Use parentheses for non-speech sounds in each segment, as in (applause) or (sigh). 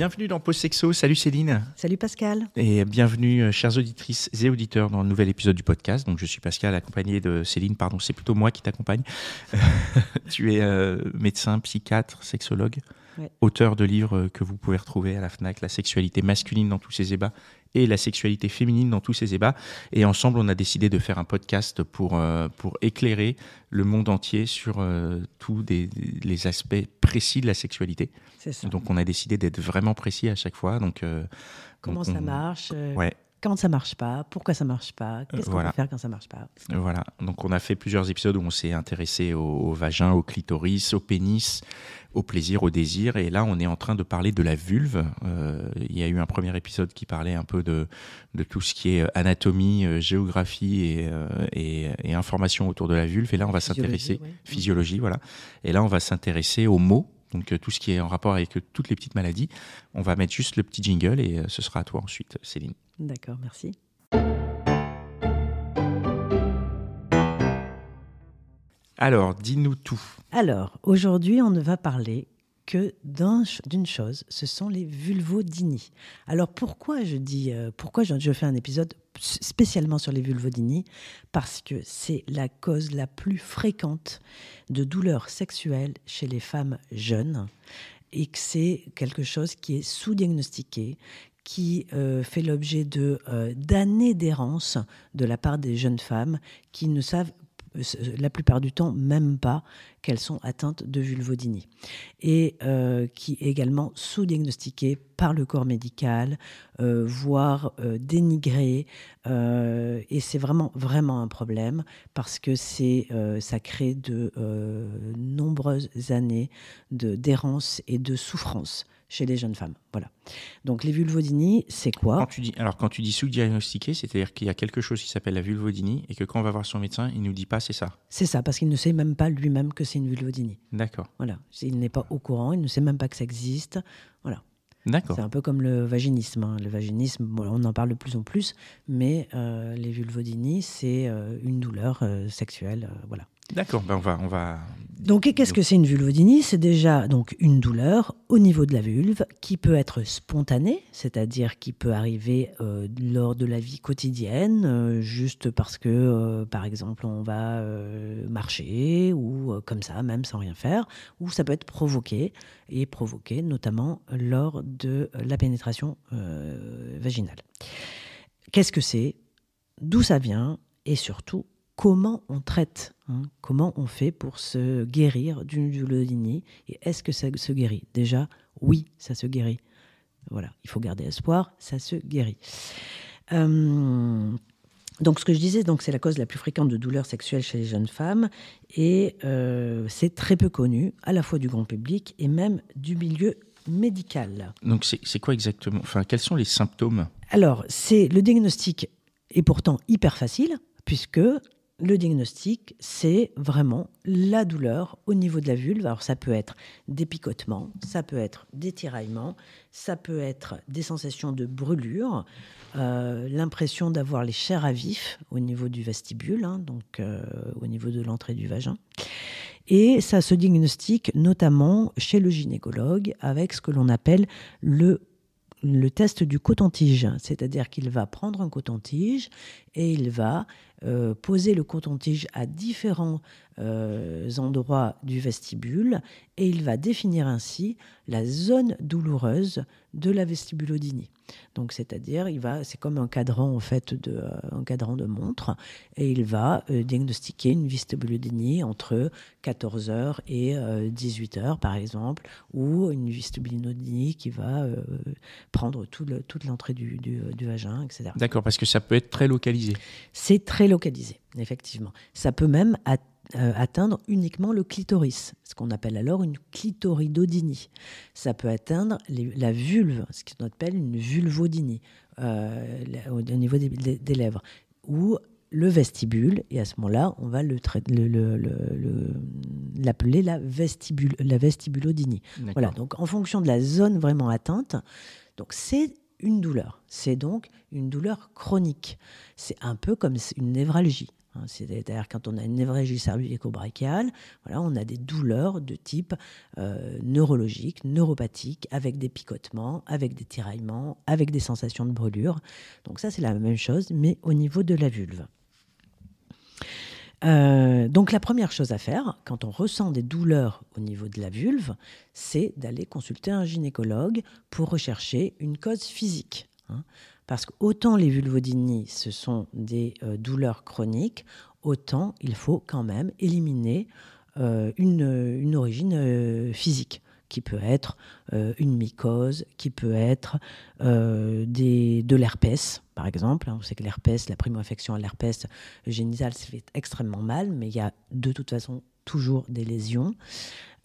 Bienvenue dans Pause Salut Céline. Salut Pascal. Et bienvenue, euh, chères auditrices et auditeurs, dans le nouvel épisode du podcast. Donc, je suis Pascal, accompagné de Céline. Pardon, c'est plutôt moi qui t'accompagne. (laughs) tu es euh, médecin, psychiatre, sexologue, auteur de livres euh, que vous pouvez retrouver à la Fnac, La sexualité masculine dans tous ses ébats et la sexualité féminine dans tous ces débats. Et ensemble, on a décidé de faire un podcast pour, euh, pour éclairer le monde entier sur euh, tous les aspects précis de la sexualité. Ça. Donc, on a décidé d'être vraiment précis à chaque fois. Donc, euh, Comment ça marche Ouais, quand ça marche pas, pourquoi ça marche pas, euh, qu'est-ce qu'on peut faire quand ça marche pas. Voilà, donc on a fait plusieurs épisodes où on s'est intéressé au, vagin, au clitoris, au pénis, au plaisir, au désir, et là on est en train de parler de la vulve. Euh, il y a eu un premier épisode qui parlait un peu de, de tout ce qui est euh, anatomie, géographie et, et, information autour de la vulve, et là on va s'intéresser, physiologie, voilà, et là on va s'intéresser aux mots donc euh, tout ce qui est en rapport avec euh, toutes les petites maladies. On va mettre juste le petit jingle et euh, ce sera à toi ensuite, Céline. D'accord, merci. Alors, dis-nous tout. Alors, aujourd'hui, on ne va parler que d'une chose, ce sont les vulvodynies. Alors pourquoi je dis, pourquoi je, je, fais un épisode spécialement sur les vulvodini parce que c'est la cause la plus fréquente de douleurs sexuelles chez les femmes jeunes et que c'est quelque chose qui est sous-diagnostiqué, qui euh, fait l'objet de euh, d'années d'errance de la part des jeunes femmes qui ne savent la plupart du temps même pas qu'elles sont atteintes de vulvodynie et euh, qui est également sous-diagnostiquées par le corps médical, euh, voire euh, dénigrée. dénigrées et c'est vraiment vraiment un problème parce que c'est ça crée de nombreuses années de d'errance et de souffrance chez les jeunes femmes. Voilà. Donc les vulvodynies, c'est quoi quand tu dis, Alors quand tu dis sous-diagnostiqué, c'est-à-dire qu'il y a quelque chose qui s'appelle la vulvodynie et que quand on va voir son médecin, il nous dit pas c'est ça. C'est ça, parce qu'il ne sait même pas lui-même que c'est une vulvodynie. D'accord. Voilà. Il n'est pas au courant, il ne sait même pas que ça existe. Voilà. D'accord. C'est un peu comme le vaginisme. Hein. Le vaginisme, on en parle de plus en plus, mais euh, les vulvodynies, c'est euh, une douleur euh, sexuelle. voilà. D'accord, ben on va, on va donc, qu'est-ce que c'est une vulvodynie C'est déjà donc une douleur au niveau de la vulve qui peut être spontanée, c'est-à-dire qui peut arriver euh, lors de la vie quotidienne, euh, juste parce que, euh, par exemple, on va marcher ou comme ça, même sans rien faire, ou ça peut être provoqué et provoqué notamment lors de la pénétration vaginale. Qu'est-ce que c'est D'où ça vient Et surtout, comment on traite, hein, comment on fait pour se guérir d'une vulvodynie et est-ce que ça se guérit Déjà, oui, ça se guérit. Voilà, il faut garder espoir, ça se guérit. Euh, donc, ce que je disais, donc c'est la cause la plus fréquente de douleurs sexuelles chez les jeunes femmes et euh, c'est très peu connu, à la fois du grand public et même du milieu médical. Donc, c'est quoi exactement Enfin, quels sont les symptômes Alors, c'est le diagnostic est pourtant hyper facile puisque le diagnostic, c'est vraiment la douleur au niveau de la vulve. Alors ça peut être des picotements, ça peut être des tiraillements, ça peut être des sensations de brûlure, euh, l'impression d'avoir les chairs à vif au niveau du vestibule, hein, donc euh, au niveau de l'entrée du vagin. Et ça se diagnostique notamment chez le gynécologue avec ce que l'on appelle le le test du coton-tige, c'est-à-dire qu'il va prendre un coton-tige et il va euh, poser le coton-tige à différents euh, endroits du vestibule et il va définir ainsi la zone douloureuse de la vestibulodynie. Donc c'est-à-dire, il va, c'est comme un cadran en fait de euh, un cadran de montre et il va diagnostiquer une vestibulodynie entre 14h et 18h par exemple ou une vestibulodynie qui va prendre toute l'entrée du, vagin, etc. D'accord, parce que ça peut être très localisé. C'est très délocalisé, effectivement. Ça peut même euh, atteindre uniquement le clitoris, ce qu'on appelle alors une clitoridodinie. Ça peut atteindre la vulve, ce qu'on appelle une vulvodinie, euh, au, niveau des, lèvres, ou le vestibule, et à ce moment-là, on va l'appeler le, le, la, vestibule, la Voilà, donc en fonction de la zone vraiment atteinte, donc c'est une douleur. C'est donc une douleur chronique. C'est un peu comme une névralgie. Hein. C'est-à-dire quand on a une névralgie cervico-brachiale, voilà, on a des douleurs de type euh, neurologique, neuropathique, avec des picotements, avec des tiraillements, avec des sensations de brûlure. Donc ça, c'est la même chose, mais au niveau de la vulve. Euh, donc la première chose à faire, quand on ressent des douleurs au niveau de la vulve, c'est d'aller consulter un gynécologue pour rechercher une cause physique. Hein. parce que autant les vulvodynies, ce sont des euh, douleurs chroniques, autant il faut quand même éliminer euh, une, origine physique qui peut être euh, une mycose, qui peut être euh, des, de l'herpès, par exemple. On sait que l'herpès, la primo-infection à l'herpès génitale, ça fait extrêmement mal, mais il y a de toute façon toujours des lésions,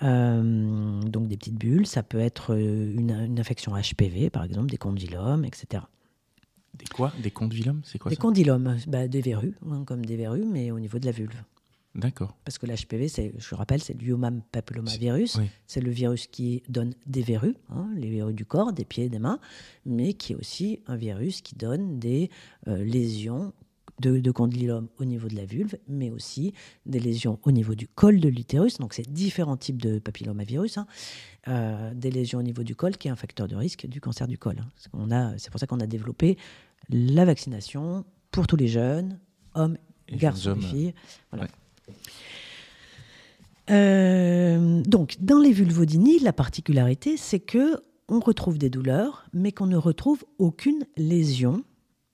euh, donc des petites bulles. Ça peut être une, infection HPV, par exemple, des condylomes, etc. Des quoi Des condylomes C'est quoi Des condylomes, bah, des verrues, hein, comme des verrues, mais au niveau de la vulve. D'accord. Parce que l'HPV, je rappelle, c'est le human papillomavirus. C'est le virus qui donne des verrues, hein, les verrues du corps, des pieds, des mains, mais qui est aussi un virus qui donne des euh, lésions de, de condylome au niveau de la vulve, mais aussi des lésions au niveau du col de l'utérus. Donc, c'est différents types de papillomavirus. Hein. Euh, des lésions au niveau du col, qui est un facteur de risque du cancer du col. Hein. C'est pour ça qu'on a développé la vaccination pour tous les jeunes, hommes, garçons et filles. Voilà. Euh, donc, dans les vulvodynies, la particularité, c'est que on retrouve des douleurs, mais qu'on ne retrouve aucune lésion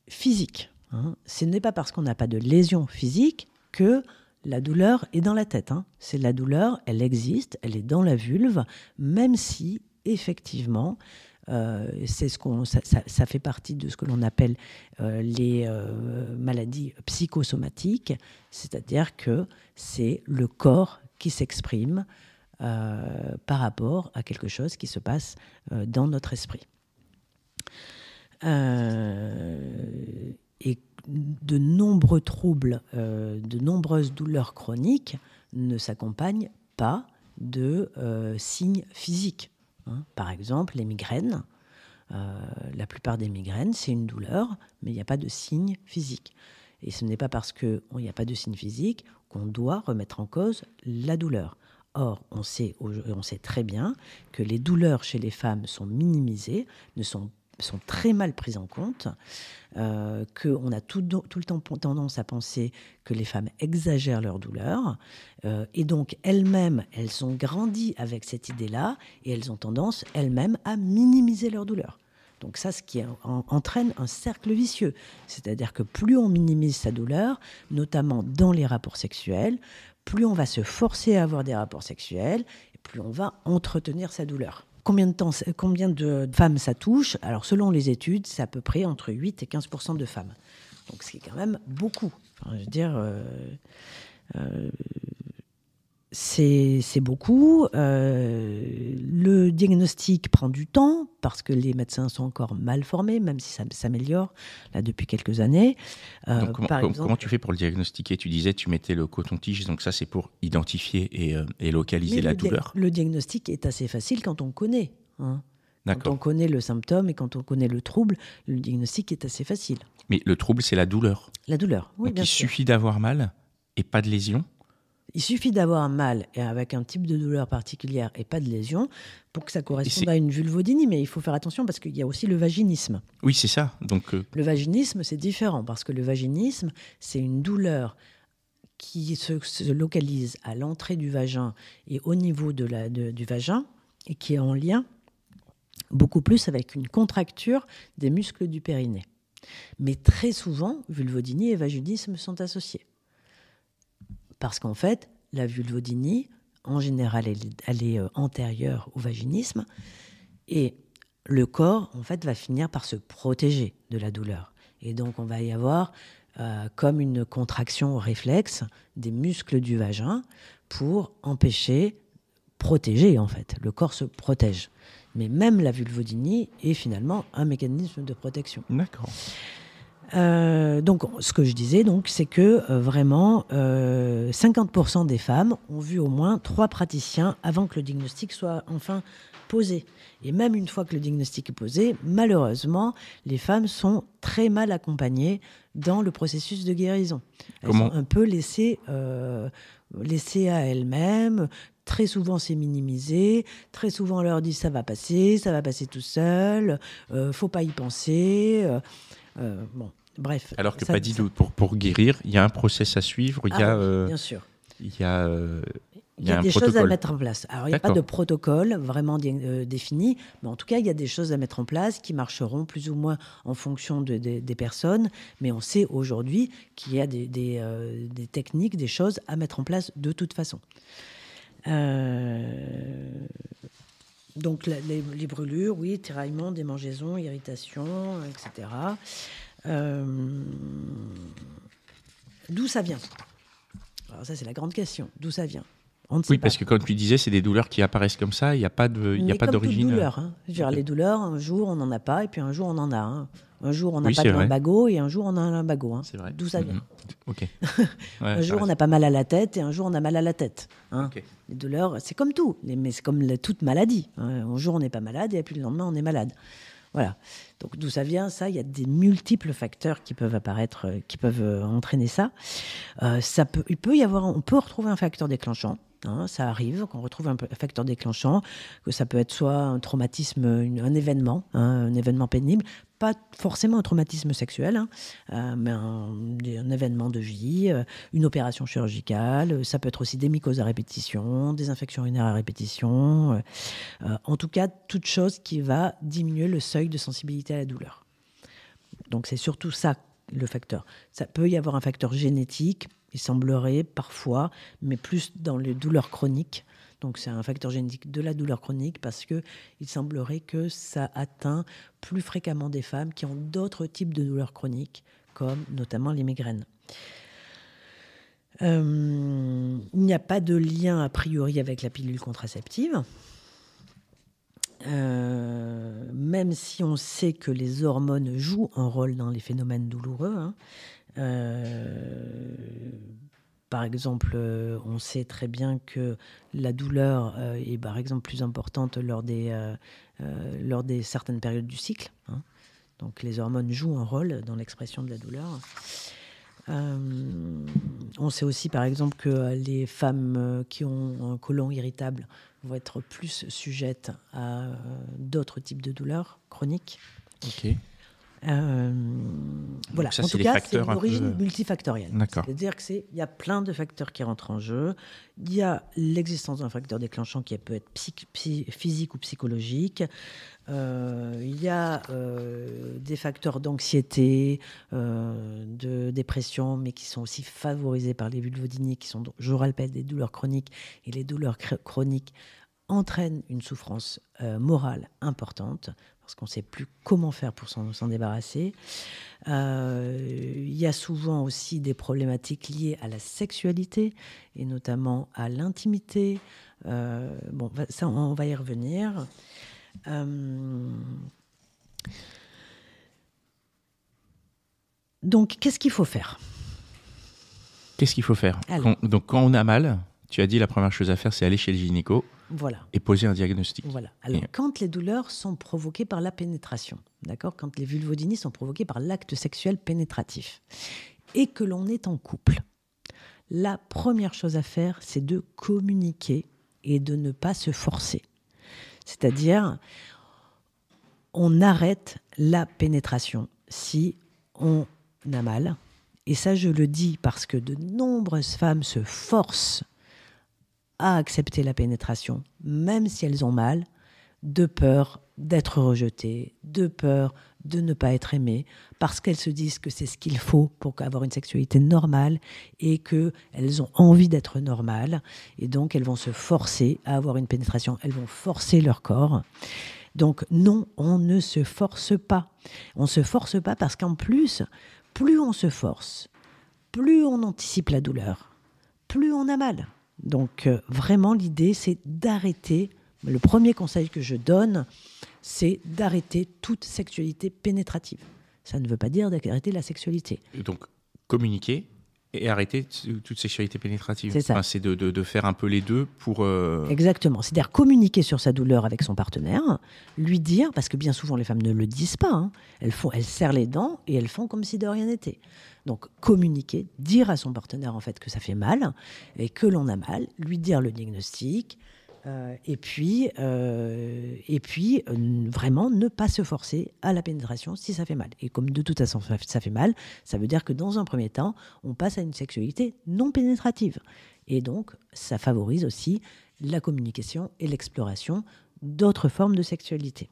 physique. Hein. Ce n'est pas parce qu'on n'a pas de lésion physique que la douleur est dans la tête. Hein. C'est la douleur, elle existe, elle est dans la vulve, même si effectivement, euh, c'est ce qu'on, ça, fait partie de ce que l'on appelle euh, les maladies psychosomatiques, c'est-à-dire que c'est le corps qui s'exprime euh, par rapport à quelque chose qui se passe euh, dans notre esprit. Euh, et de nombreux troubles, de nombreuses douleurs chroniques ne s'accompagnent pas de signes physiques. Hein. Par exemple, les migraines. la plupart des migraines, c'est une douleur, mais il n'y a pas de signe physique. Et ce n'est pas parce qu'il n'y a pas de signes physiques qu'on doit remettre en cause la douleur. Or, on sait, on sait très bien que les douleurs chez les femmes sont minimisées, ne sont sont très mal prises en compte, euh, qu'on a tout, tout, le temps tendance à penser que les femmes exagèrent leur douleur, euh, et donc elles-mêmes, elles ont grandi avec cette idée-là, et elles ont tendance elles-mêmes à minimiser leurs douleurs. Donc ça, ce qui entraîne un cercle vicieux. C'est-à-dire que plus on minimise sa douleur, notamment dans les rapports sexuels, plus on va se forcer à avoir des rapports sexuels, et plus on va entretenir sa douleur. Combien de, temps, combien de femmes ça touche Alors selon les études, c'est à peu près entre 8 et 15 de femmes. Donc ce qui est quand même beaucoup. je veux dire, euh, euh, c'est beaucoup. Euh, le diagnostic prend du temps parce que les médecins sont encore mal formés, même si ça s'améliore là depuis quelques années. Euh, comment, tu fais pour le diagnostiquer Tu disais tu mettais le coton-tige, donc ça c'est pour identifier et, euh, localiser la douleur. le diagnostic est assez facile quand on connaît. Hein. Quand on connaît le symptôme et quand on connaît le trouble, le diagnostic est assez facile. Mais le trouble, c'est la douleur. La douleur, oui. il suffit d'avoir mal et pas de lésion il suffit d'avoir un mal et avec un type de douleur particulière et pas de lésion pour que ça corresponde à une vulvodynie. Mais il faut faire attention parce qu'il y a aussi le vaginisme. Oui, c'est ça. Donc euh, Le vaginisme, c'est différent parce que le vaginisme, c'est une douleur qui se, localise à l'entrée du vagin et au niveau du vagin et qui est en lien beaucoup plus avec une contracture des muscles du périnée. Mais très souvent, vulvodynie et vaginisme sont associés. Parce qu'en fait, la vulvodynie, en général, elle, est euh, antérieure au vaginisme. Et le corps, en fait, va finir par se protéger de la douleur. Et donc, on va y avoir euh, comme une contraction réflexe des muscles du vagin pour empêcher, protéger, en fait. Le corps se protège. Mais même la vulvodynie est finalement un mécanisme de protection. D'accord. Euh, donc, ce que je disais, donc, c'est que euh, vraiment, 50% euh, des femmes ont vu au moins trois praticiens avant que le diagnostic soit enfin posé. Et même une fois que le diagnostic est posé, malheureusement, les femmes sont très mal accompagnées dans le processus de guérison. Elles sont un peu laissées, laissées à elles-mêmes, très souvent c'est minimisé, très souvent on leur dit ça va passer, ça va passer tout seul, faut pas y penser. Euh, bon. Bref. Alors que pas dit pour, pour guérir, il y a un process à suivre, il y ah a. Euh, bien sûr. Il y a. Euh, il y a, des choses à mettre en place. Alors, il n'y a pas de protocole vraiment euh, défini, mais en tout cas, il y a des choses à mettre en place qui marcheront plus ou moins en fonction des personnes. Mais on sait aujourd'hui qu'il y a des, des, techniques, des choses à mettre en place de toute façon. Donc, les, les, brûlures, oui, tiraillement, démangeaison, irritation, etc. Euh, d'où ça vient Alors ça, c'est la grande question. D'où ça vient oui, parce que comme tu disais, c'est des douleurs qui apparaissent comme ça, il n'y a pas d'origine. les douleurs, un jour on n'en a pas, et puis un jour on en a. Hein. Un jour on n'a pas de lumbago, et un jour on a un lumbago. Hein. D'où ça vient mhm. (laughs) Un jour on n'a pas mal à la tête, et un jour on a mal à la tête. Hein. Les douleurs, c'est comme tout, mais c'est comme toute maladie. Un jour on n'est pas malade, et puis le lendemain on est malade. Voilà. Donc d'où ça vient, ça, il y a des multiples facteurs qui peuvent apparaître, euh, qui peuvent euh, entraîner ça. Euh, ça peut, il peut y avoir, on peut retrouver un facteur déclenchant. Hein, ça arrive qu'on retrouve un facteur déclenchant, que ça peut être soit un traumatisme, un événement, hein, un événement pénible, pas forcément un traumatisme sexuel, hein, euh, mais un, événement de vie, euh, une opération chirurgicale, euh, ça peut être aussi des mycoses à répétition, des infections urinaires à répétition, en tout cas toute chose qui va diminuer le seuil de sensibilité à la douleur. Donc c'est surtout ça le facteur. Ça peut y avoir un facteur génétique, il semblerait parfois, mais plus dans les douleurs chroniques, donc c'est un facteur génétique de la douleur chronique parce que il semblerait que ça atteint plus fréquemment des femmes qui ont d'autres types de douleurs chroniques, comme notamment les migraines. Euh, il n'y a pas de lien a priori avec la pilule contraceptive. Euh, même si on sait que les hormones jouent un rôle dans les phénomènes douloureux, hein, euh, par exemple, euh, on sait très bien que la douleur euh, est par exemple plus importante lors des, euh, lors des certaines périodes du cycle. Hein. Donc les hormones jouent un rôle dans l'expression de la douleur. on sait aussi, par exemple, que les femmes qui ont un colon irritable vont être plus sujettes à d'autres types de douleurs chroniques. Ok. Euh, voilà. en tout cas, c'est une origine euh, multifactorielle. C'est-à-dire que c'est il y a plein de facteurs qui rentrent en jeu. Il y a l'existence d'un facteur déclenchant qui peut être physique ou psychologique. Euh, il y a des facteurs d'anxiété, de dépression, mais qui sont aussi favorisés par les vulvodynies, qui sont, je rappelle, des douleurs chroniques. Et les douleurs chroniques entraînent une souffrance morale importante parce qu'on ne sait plus comment faire pour s'en débarrasser. Euh, il y a souvent aussi des problématiques liées à la sexualité et notamment à l'intimité. Euh, bon, ça, on va y revenir. Euh, donc, qu'est-ce qu'il faut faire Qu'est-ce qu'il faut faire Donc, quand on a mal, tu as dit la première chose à faire, c'est aller chez le gynéco. Voilà. Et poser un diagnostic. Voilà. quand les douleurs sont provoquées par la pénétration, d'accord Quand les vulvodynies sont provoquées par l'acte sexuel pénétratif et que l'on est en couple, la première chose à faire, c'est de communiquer et de ne pas se forcer. C'est-à-dire, on arrête la pénétration si on a mal. Et ça, je le dis parce que de nombreuses femmes se forcent à accepter la pénétration, même si elles ont mal, de peur d'être rejetées, de peur de ne pas être aimées, parce qu'elles se disent que c'est ce qu'il faut pour avoir une sexualité normale et qu'elles ont envie d'être normales, et donc elles vont se forcer à avoir une pénétration, elles vont forcer leur corps. Donc non, on ne se force pas. On ne se force pas parce qu'en plus, plus on se force, plus on anticipe la douleur, plus on a mal. Donc euh, vraiment, l'idée, c'est d'arrêter, le premier conseil que je donne, c'est d'arrêter toute sexualité pénétrative. Ça ne veut pas dire d'arrêter la sexualité. donc, communiquer, et arrêter toute sexualité pénétrative. C'est ça. c'est de, faire un peu les deux pour. Euh, Exactement. C'est-à-dire communiquer sur sa douleur avec son partenaire, lui dire, parce que bien souvent les femmes ne le disent pas, hein, elles, font, elles serrent les dents et elles font comme si de rien n'était. Donc communiquer, dire à son partenaire en fait que ça fait mal et que l'on a mal, lui dire le diagnostic, euh, et puis, euh, et puis euh, vraiment ne pas se forcer à la pénétration si ça fait mal. Et comme de toute façon ça fait mal, ça veut dire que dans un premier temps, on passe à une sexualité non pénétrative. Et donc, ça favorise aussi la communication et l'exploration d'autres formes de sexualité.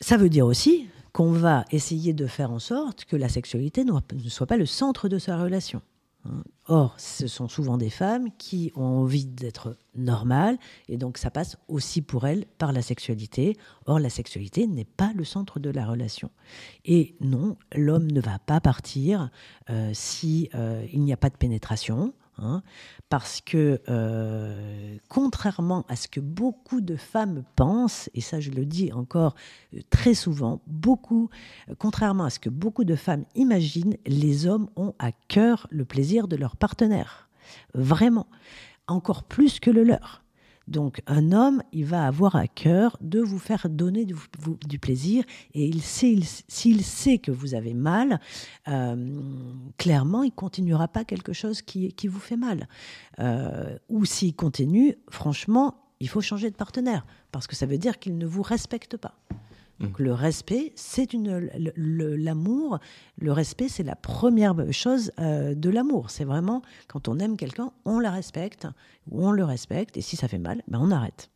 Ça veut dire aussi qu'on va essayer de faire en sorte que la sexualité ne soit pas le centre de sa relation. Hein. Or, ce sont souvent des femmes qui ont envie d'être normales, et donc ça passe aussi pour elles par la sexualité. Or, la sexualité n'est pas le centre de la relation. Et non, l'homme ne va pas partir s'il euh, si euh, n'y a pas de pénétration. Hein, parce que euh, contrairement à ce que beaucoup de femmes pensent, et ça je le dis encore euh, très souvent, beaucoup, euh, contrairement à ce que beaucoup de femmes imaginent, les hommes ont à cœur le plaisir de leur partenaire, vraiment, encore plus que le leur. Donc un homme, il va avoir à cœur de vous faire donner du, plaisir et sait, s'il sait que vous avez mal, euh, clairement, il continuera pas quelque chose qui, vous fait mal. Euh, ou s'il continue, franchement, il faut changer de partenaire parce que ça veut dire qu'il ne vous respecte pas. Donc mm. le respect, c'est une l'amour. Le respect, c'est la première chose euh, de l'amour. C'est vraiment quand on aime quelqu'un, on la respecte ou on le respecte. Et si ça fait mal, ben on arrête.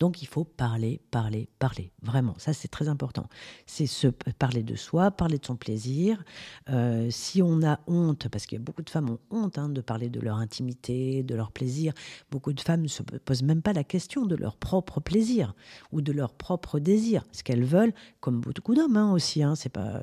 Donc il faut parler, parler, parler. Vraiment, ça c'est très important. C'est se euh, parler de soi, parler de son plaisir. Euh, si on a honte, parce qu'il que beaucoup de femmes ont honte hein, de parler de leur intimité, de leur plaisir, beaucoup de femmes ne se posent même pas la question de leur propre plaisir ou de leur propre désir, ce qu'elles veulent, comme beaucoup d'hommes hein, aussi. Hein, c'est pas,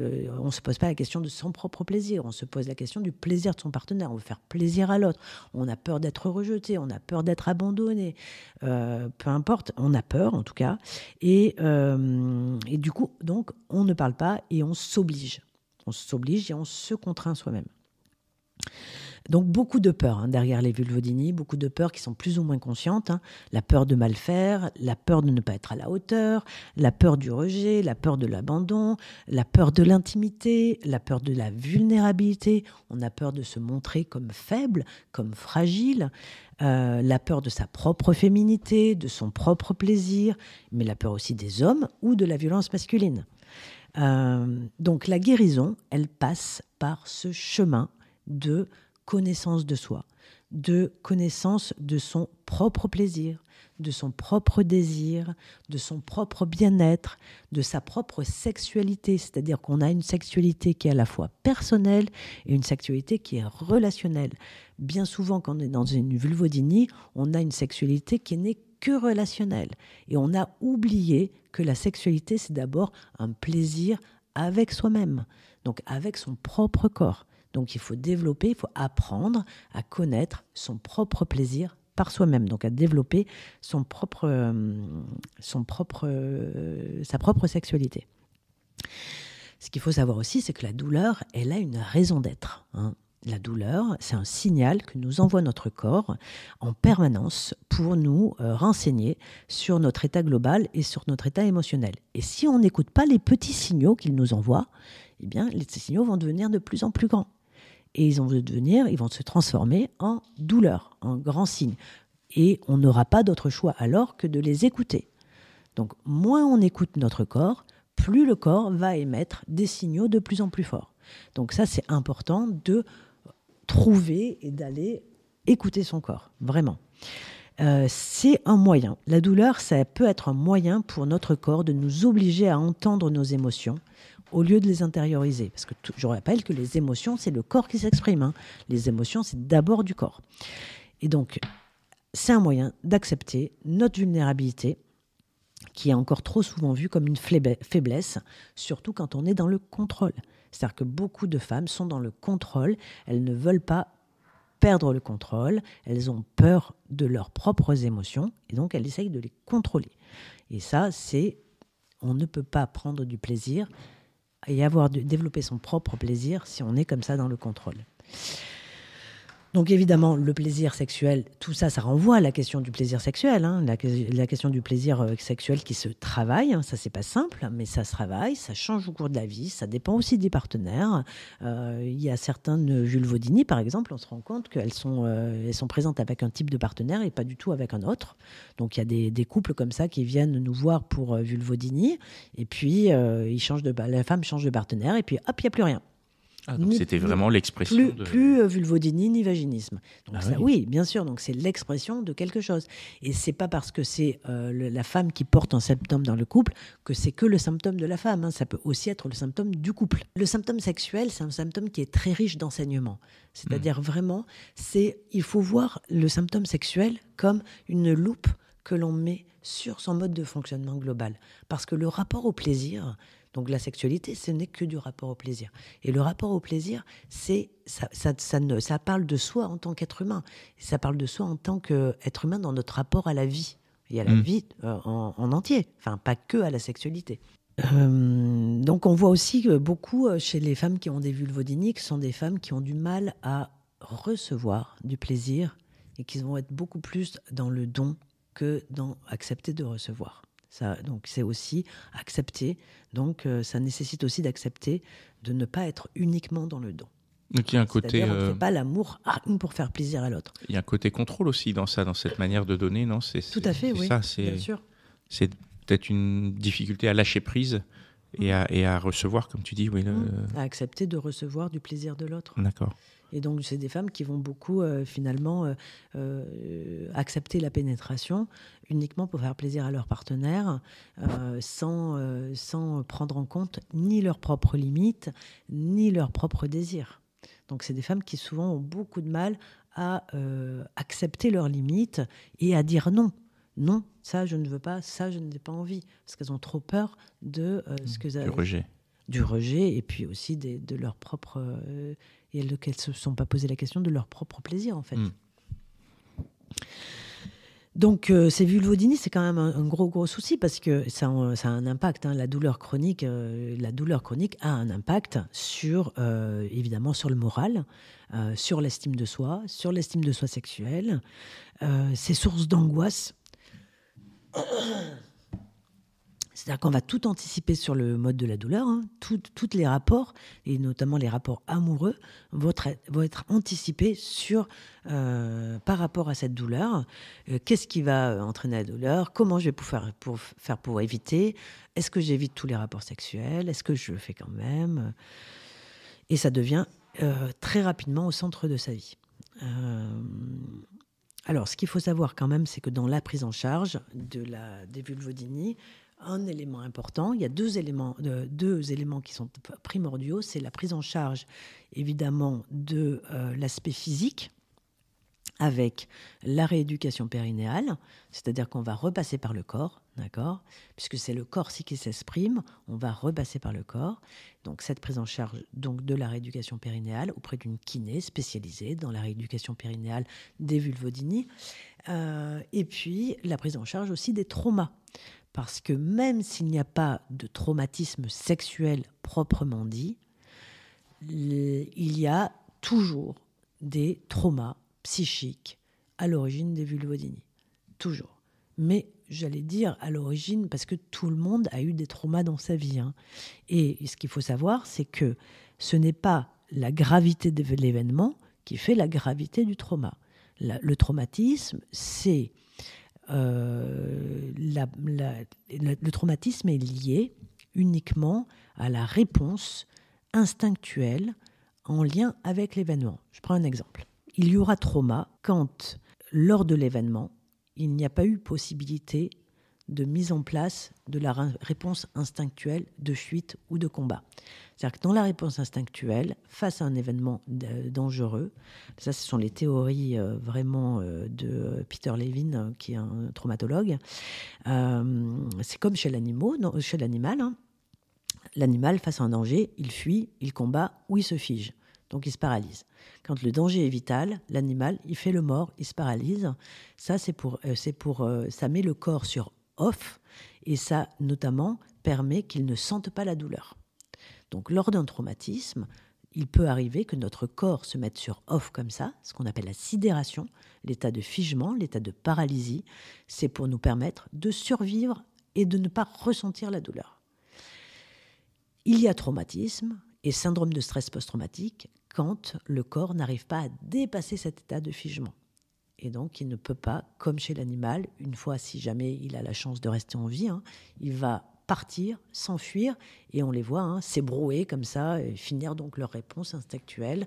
euh, on ne se pose pas la question de son propre plaisir, on se pose la question du plaisir de son partenaire. On veut faire plaisir à l'autre. On a peur d'être rejeté, on a peur d'être abandonné. Euh, euh, peu importe, on a peur en tout cas. Et, euh, et du coup, donc, on ne parle pas et on s'oblige. On s'oblige et on se contraint soi-même. Donc beaucoup de peur hein, derrière les vulvodini, beaucoup de peurs qui sont plus ou moins conscientes. Hein. La peur de mal faire, la peur de ne pas être à la hauteur, la peur du rejet, la peur de l'abandon, la peur de l'intimité, la peur de la vulnérabilité. On a peur de se montrer comme faible, comme fragile. Euh, la peur de sa propre féminité, de son propre plaisir, mais la peur aussi des hommes ou de la violence masculine. Euh, donc la guérison, elle passe par ce chemin de connaissance de soi, de connaissance de son propre plaisir, de son propre désir, de son propre bien-être, de sa propre sexualité. C'est-à-dire qu'on a une sexualité qui est à la fois personnelle et une sexualité qui est relationnelle. Bien souvent, quand on est dans une vulvodynie, on a une sexualité qui n'est que relationnelle. Et on a oublié que la sexualité, c'est d'abord un plaisir avec soi-même, donc avec son propre corps. Donc il faut développer, il faut apprendre à connaître son propre plaisir par soi-même, donc à développer son propre, euh, son propre, euh, sa propre sexualité. Ce qu'il faut savoir aussi, c'est que la douleur, elle a une raison d'être. Hein. La douleur, c'est un signal que nous envoie notre corps en permanence pour nous euh, renseigner sur notre état global et sur notre état émotionnel. Et si on n'écoute pas les petits signaux qu'il nous envoie, eh bien, les signaux vont devenir de plus en plus grands et ils vont devenir, ils vont se transformer en douleur, en grand signe. Et on n'aura pas d'autre choix alors que de les écouter. Donc moins on écoute notre corps, plus le corps va émettre des signaux de plus en plus forts. Donc ça, c'est important de trouver et d'aller écouter son corps, vraiment. Euh, c'est un moyen. La douleur, ça peut être un moyen pour notre corps de nous obliger à entendre nos émotions, au lieu de les intérioriser. Parce que je rappelle que les émotions, c'est le corps qui s'exprime. Hein. Les émotions, c'est d'abord du corps. Et donc, c'est un moyen d'accepter notre vulnérabilité, qui est encore trop souvent vue comme une faiblesse, surtout quand on est dans le contrôle. C'est-à-dire que beaucoup de femmes sont dans le contrôle, elles ne veulent pas perdre le contrôle, elles ont peur de leurs propres émotions, et donc elles essayent de les contrôler. Et ça, c'est... On ne peut pas prendre du plaisir et avoir développé son propre plaisir si on est comme ça dans le contrôle. Donc évidemment, le plaisir sexuel, tout ça, ça renvoie à la question du plaisir sexuel, hein, la, question du plaisir euh, sexuel qui se travaille. Hein. ça, c'est pas simple, mais ça se travaille, ça change au cours de la vie, ça dépend aussi des partenaires. Euh, il y a certaines Jules par exemple, on se rend compte qu'elles sont, euh, sont présentes avec un type de partenaire et pas du tout avec un autre. Donc il y a des, couples comme ça qui viennent nous voir pour euh, et puis ils changent de, la femme change de partenaire, et puis hop, il n'y a plus rien. Ah, c'était vraiment l'expression plus, de... plus euh, vulvodynie ni vaginisme. Ah oui. bien sûr. Donc c'est l'expression de quelque chose. Et c'est pas parce que c'est euh, la femme qui porte un symptôme dans le couple que c'est que le symptôme de la femme. Hein. Ça peut aussi être le symptôme du couple. Le symptôme sexuel, c'est un symptôme qui est très riche d'enseignements. C'est-à-dire hmm. vraiment, c'est il faut voir le symptôme sexuel comme une loupe que l'on met sur son mode de fonctionnement global. Parce que le rapport au plaisir, donc la sexualité, ce n'est que du rapport au plaisir. Et le rapport au plaisir, c'est ça, parle de soi en tant qu'être humain. Ça parle de soi en tant qu'être humain dans notre rapport à la vie et à la hmm. vie euh, en, entier, enfin pas que à la sexualité. Euh, donc on voit aussi que beaucoup euh, chez les femmes qui ont des vulvodyniques sont des femmes qui ont du mal à recevoir du plaisir et qui vont être beaucoup plus dans le don que dans accepter de recevoir donc c'est aussi accepter. Donc euh, ça nécessite aussi d'accepter de ne pas être uniquement dans le don. Donc il y a un côté. On ne euh, fait pas l'amour pour faire plaisir à l'autre. Il y a un côté contrôle aussi dans ça, dans cette manière de donner, non C'est tout à fait, oui. Ça, bien sûr. C'est peut-être une difficulté à lâcher prise. Et, mm. à, et à, recevoir, comme tu dis, oui. Mm. À accepter de recevoir du plaisir de l'autre. D'accord. Et donc, c'est des femmes qui vont beaucoup, euh, finalement, euh, euh, accepter la pénétration uniquement pour faire plaisir à leur partenaire, sans, sans prendre en compte ni leurs propres limites, ni leurs propres désirs. Donc, c'est des femmes qui souvent ont beaucoup de mal à accepter leurs limites et à dire non non, ça je ne veux pas, ça je n'ai pas envie, parce qu'elles ont trop peur de ce mmh, que du rejet, du rejet et puis aussi de leur propre et qu'elles ne se sont pas posées la question de leur propre plaisir en fait. Hmm. Donc euh, ces vulvodynies, c'est quand même un, gros gros souci parce que ça, a un impact. Hein. la douleur chronique, euh, la douleur chronique a un impact sur euh, évidemment sur le moral, sur l'estime de soi, sur l'estime de soi sexuelle. c'est source d'angoisse. C'est-à-dire qu'on va tout anticiper sur le mode de la douleur. Hein. Tous les rapports, et notamment les rapports amoureux, vont être, anticipés euh, par rapport à cette douleur. Euh, qu'est-ce qui va euh, entraîner la douleur Comment je vais pouvoir faire pour, éviter Est-ce que j'évite tous les rapports sexuels Est-ce que je le fais quand même Et ça devient très rapidement au centre de sa vie. alors, ce qu'il faut savoir quand même, c'est que dans la prise en charge de la, des vulvodynies, un élément important. Il y a deux éléments, euh, deux éléments qui sont primordiaux. C'est la prise en charge, évidemment, de euh, l'aspect physique avec la rééducation périnéale, c'est-à-dire qu'on va repasser par le corps, D'accord Puisque c'est le corps qui s'exprime, on va repasser par le corps. Donc cette prise en charge donc de la rééducation périnéale auprès d'une kiné spécialisée dans la rééducation périnéale des vulvodinies euh, et puis la prise en charge aussi des traumas. Parce que même s'il n'y a pas de traumatisme sexuel proprement dit, il y a toujours des traumas psychiques à l'origine des vulvodinies Toujours. Mais j'allais dire, à l'origine, parce que tout le monde a eu des traumas dans sa vie. Hein. Et ce qu'il faut savoir, c'est que ce n'est pas la gravité de l'événement qui fait la gravité du trauma. le traumatisme, c'est... Euh, le traumatisme est lié uniquement à la réponse instinctuelle en lien avec l'événement. Je prends un exemple. Il y aura trauma quand, lors de l'événement, il n'y a pas eu possibilité de mise en place de la réponse instinctuelle de fuite ou de combat. C'est-à-dire que dans la réponse instinctuelle, face à un événement dangereux, ça ce sont les théories euh, vraiment euh, de Peter Levin, euh, qui est un traumatologue, c'est comme chez l'animal. Hein. L'animal, face à un danger, il fuit, il combat ou il se fige. Donc il se paralyse. Quand le danger est vital, l'animal, il fait le mort, il se paralyse. Ça, c'est pour, euh, c'est pour, euh, ça met le corps sur off et ça, notamment, permet qu'il ne sente pas la douleur. Donc lors d'un traumatisme, il peut arriver que notre corps se mette sur off comme ça, ce qu'on appelle la sidération, l'état de figement, l'état de paralysie. C'est pour nous permettre de survivre et de ne pas ressentir la douleur. Il y a traumatisme, et syndrome de stress post-traumatique quand le corps n'arrive pas à dépasser cet état de figement. Et donc, il ne peut pas, comme chez l'animal, une fois, si jamais il a la chance de rester en vie, hein, il va partir, s'enfuir, et on les voit hein, s'ébrouer comme ça, et finir donc leur réponse instinctuelle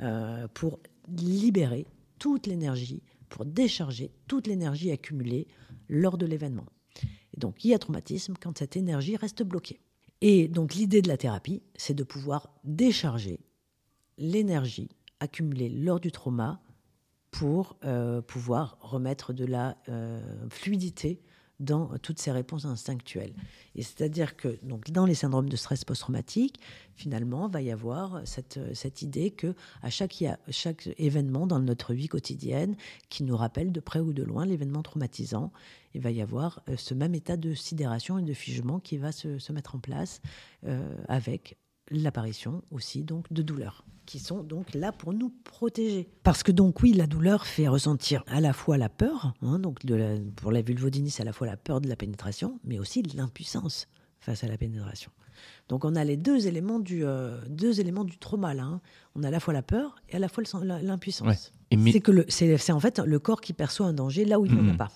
euh, pour libérer toute l'énergie, pour décharger toute l'énergie accumulée lors de l'événement. Et donc, il y a traumatisme quand cette énergie reste bloquée. Et donc l'idée de la thérapie, c'est de pouvoir décharger l'énergie accumulée lors du trauma pour euh, pouvoir remettre de la euh, fluidité dans toutes ces réponses instinctuelles. Et c'est-à-dire que donc, dans les syndromes de stress post-traumatique, finalement, va y avoir cette, euh, idée que à chaque, chaque événement dans notre vie quotidienne qui nous rappelle de près ou de loin l'événement traumatisant, il va y avoir euh, ce même état de sidération et de figement qui va se, mettre en place euh, avec l'apparition aussi donc de douleur qui sont donc là pour nous protéger. Parce que donc oui, la douleur fait ressentir à la fois la peur, hein, donc de pour la vulvodynie, c'est à la fois la peur de la pénétration, mais aussi de l'impuissance face à la pénétration. Donc on a les deux éléments du, euh, deux éléments du trauma là. Hein. On a à la fois la peur et à la fois l'impuissance. C'est que c'est en fait le corps qui perçoit un danger là où il mmh. n'en a mmh. pas.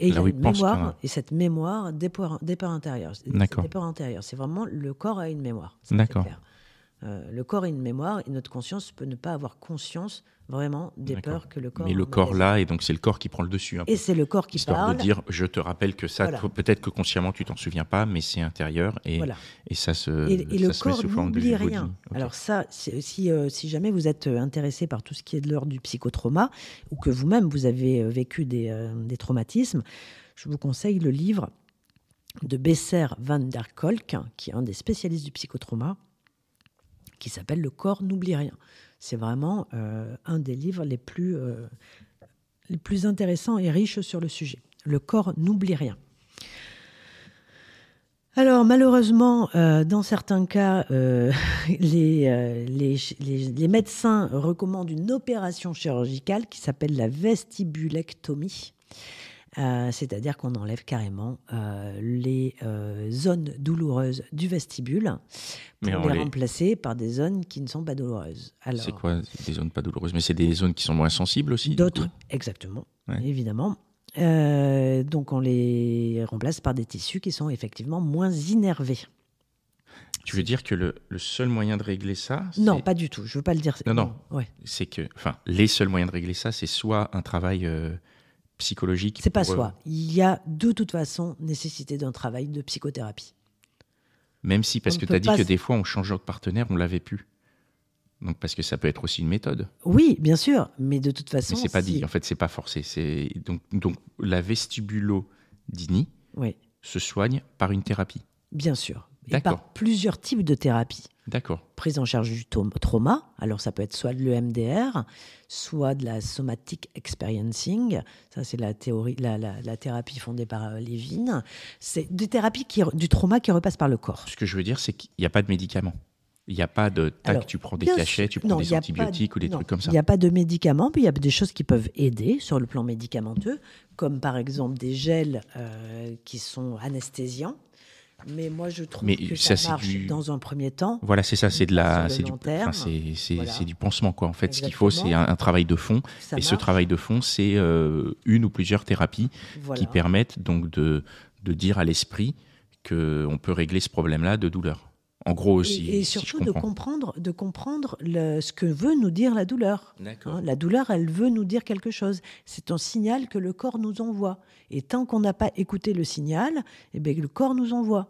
Et il y a une mémoire, et cette mémoire des peurs, intérieures. C'est vraiment le corps a une mémoire. D'accord. Euh, le corps est une mémoire et notre conscience peut ne pas avoir conscience vraiment des peurs que le corps. Mais le corps là, et donc c'est le corps qui prend le dessus. et c'est le corps qui histoire dire, je te rappelle que ça, peut-être que consciemment tu t'en souviens pas, mais c'est intérieur et, et ça se. Et, et le se corps n'oublie rien. Alors ça, euh, si, jamais vous êtes euh, intéressé par tout ce qui est de l'ordre du psychotrauma ou que vous-même vous avez vécu des, des traumatismes, je vous conseille le livre de Besser van der Kolk, qui est un des spécialistes du psychotrauma qui s'appelle Le corps n'oublie rien. C'est vraiment euh, un des livres les plus, euh, les plus intéressants et riches sur le sujet. Le corps n'oublie rien. Alors malheureusement, euh, dans certains cas, (laughs) les, les, médecins recommandent une opération chirurgicale qui s'appelle la vestibulectomie. Euh, c'est-à-dire qu'on enlève carrément euh, les euh, zones douloureuses du vestibule pour les, remplacer par des zones qui ne sont pas douloureuses. c'est quoi des zones pas douloureuses Mais c'est des zones qui sont moins sensibles aussi D'autres, exactement, évidemment. donc on les remplace par des tissus qui sont effectivement moins innervés. Tu veux dire que le, seul moyen de régler ça Non, pas du tout. Je veux pas le dire. Non, non. C'est que, enfin, les seuls moyens de régler ça, c'est soit un travail psychologique. C'est pas euh, soi. Il y a de toute façon nécessité d'un travail de psychothérapie. Même si, parce que tu as dit que des fois, on changeant de partenaire, on l'avait pu. Donc, parce que ça peut être aussi une méthode. Oui, bien sûr, mais de toute façon. c'est pas dit, en fait, c'est pas forcé. C'est donc, donc la vestibulo oui. se soigne par une thérapie. Bien sûr par plusieurs types de thérapies. D'accord. Prise en charge du trauma. Alors, ça peut être soit de l'EMDR, soit de la somatic experiencing. Ça, c'est la, théorie, la, la, thérapie fondée par euh, Levine. C'est des thérapies qui, du trauma qui repasse par le corps. Ce que je veux dire, c'est qu'il n'y a pas de médicaments. Il n'y a pas de tac, tu prends des cachets, tu prends des antibiotiques ou des trucs comme ça. Il n'y a pas de médicaments, mais il y a des choses qui peuvent aider sur le plan médicamenteux, comme par exemple des gels euh, qui sont anesthésiants mais moi, je trouve que ça, marche dans un premier temps. Voilà, c'est ça, c'est de la, c'est du, c'est du pansement quoi. En fait, ce qu'il faut, c'est un, travail de fond. et ce travail de fond, c'est euh, une ou plusieurs thérapies qui permettent donc de, de dire à l'esprit qu'on peut régler ce problème-là de douleur gros aussi. Et, surtout de comprendre, de comprendre ce que veut nous dire la douleur. Hein, la douleur, elle veut nous dire quelque chose. C'est un signal que le corps nous envoie. Et tant qu'on n'a pas écouté le signal, eh bien, le corps nous envoie.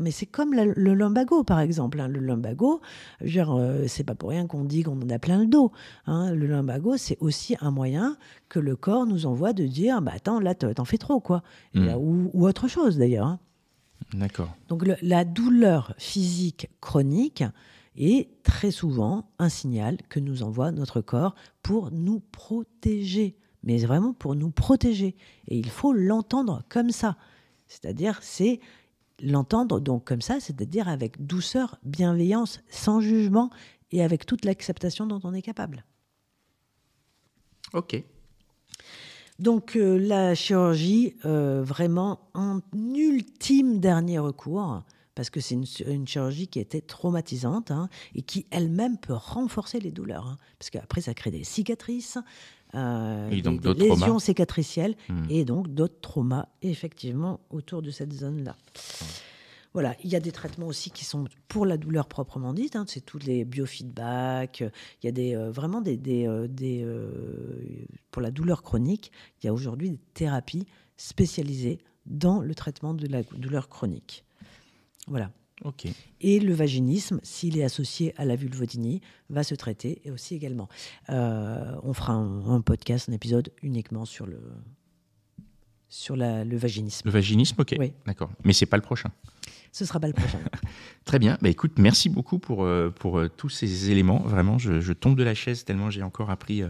Mais c'est comme le lumbago, par exemple. Hein. Le lumbago, euh, c'est pas pour rien qu'on dit qu'on en a plein le dos. Hein. Le lumbago, c'est aussi un moyen que le corps nous envoie de dire bah, Attends, là, t'en fais trop, quoi. Hmm. ou, autre chose, d'ailleurs. D'accord. Donc la douleur physique chronique est très souvent un signal que nous envoie notre corps pour nous protéger, mais vraiment pour nous protéger. Et il faut l'entendre comme ça. C'est-à-dire, c'est l'entendre donc comme ça, c'est-à-dire avec douceur, bienveillance, sans jugement et avec toute l'acceptation dont on est capable. Ok, donc euh, la chirurgie, euh, vraiment en ultime dernier recours, parce que c'est une, chirurgie qui était traumatisante hein, et qui elle-même peut renforcer les douleurs, hein, parce qu'après ça crée des cicatrices, euh, des, lésions cicatricielles hmm. et donc d'autres traumas effectivement autour de cette zone-là. Voilà, il y a des traitements aussi qui sont pour la douleur proprement dite, hein, c'est tous les biofeedback. il y a des, euh, vraiment des... des, euh, euh, pour la douleur chronique, il y a aujourd'hui des thérapies spécialisées dans le traitement de la douleur chronique. Voilà. Et le vaginisme, s'il est associé à la vulvodynie, va se traiter et aussi également. on fera un, podcast, un épisode uniquement sur le, sur le vaginisme. Le vaginisme, ok. Oui. D'accord. Mais c'est pas le prochain ce sera pas le prochain. (laughs) Très bien. Bah, écoute, merci beaucoup pour, euh, pour euh, tous ces éléments. Vraiment, je, tombe de la chaise tellement j'ai encore appris euh,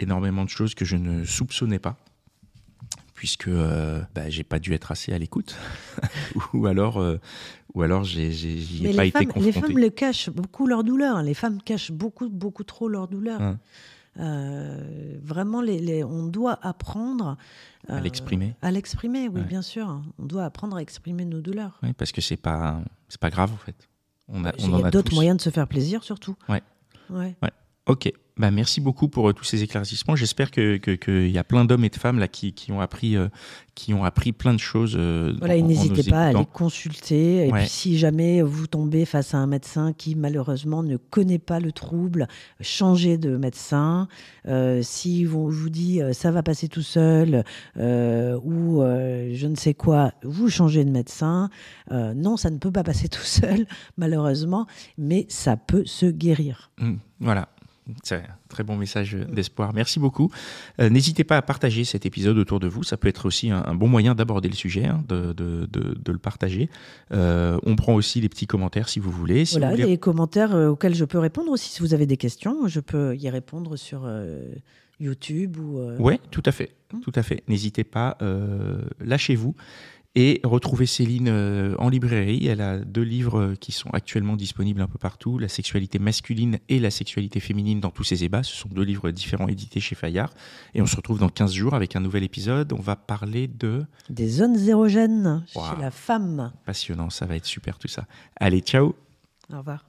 énormément de choses que je ne soupçonnais pas puisque bah, j'ai pas dû être assez à l'écoute, (laughs) ou alors, ou alors j'ai, ai, pas été confronté. Les femmes le cachent beaucoup leur douleur. Les femmes cachent beaucoup, beaucoup trop leur douleur. Hein. Euh, vraiment, on doit apprendre à euh, l'exprimer. À l'exprimer, oui, bien sûr. On doit apprendre à exprimer nos douleurs. parce que c'est pas c'est pas grave en fait. On a, bah, Il y a, d'autres moyens de se faire plaisir, surtout. Ouais. Ouais. ouais. Ok. Bah, merci beaucoup pour euh, tous ces éclaircissements. J'espère qu'il que, y a plein d'hommes et de femmes là, qui, qui ont appris, euh, qui ont appris plein de choses. Euh, voilà, n'hésitez pas à les consulter. Et puis, si jamais vous tombez face à un médecin qui, malheureusement, ne connaît pas le trouble, changez de médecin. si on vous dit ça va passer tout seul ou je ne sais quoi, vous changez de médecin. non, ça ne peut pas passer (laughs) tout seul, malheureusement, mais ça peut se guérir. Mmh, voilà. C'est un très bon message d'espoir. Merci beaucoup. Euh, n'hésitez pas à partager cet épisode autour de vous. Ça peut être aussi un, bon moyen d'aborder le sujet, hein, de, le partager. Euh, on prend aussi les petits commentaires si vous voulez. voilà, vous les commentaires euh, auxquels je peux répondre aussi. Si vous avez des questions, je peux y répondre sur YouTube ou. Oui, tout à fait. Hum. Tout à fait. N'hésitez pas. Lâchez-vous et retrouver Céline euh, en librairie. Elle a deux livres euh, qui sont actuellement disponibles un peu partout, La sexualité masculine et La sexualité féminine dans tous ses ébats. Ce sont deux livres différents édités chez Fayard. Et on se retrouve dans 15 jours avec un nouvel épisode. On va parler de... Des zones érogènes chez la femme. Passionnant, ça va être super tout ça. Allez, ciao Au revoir.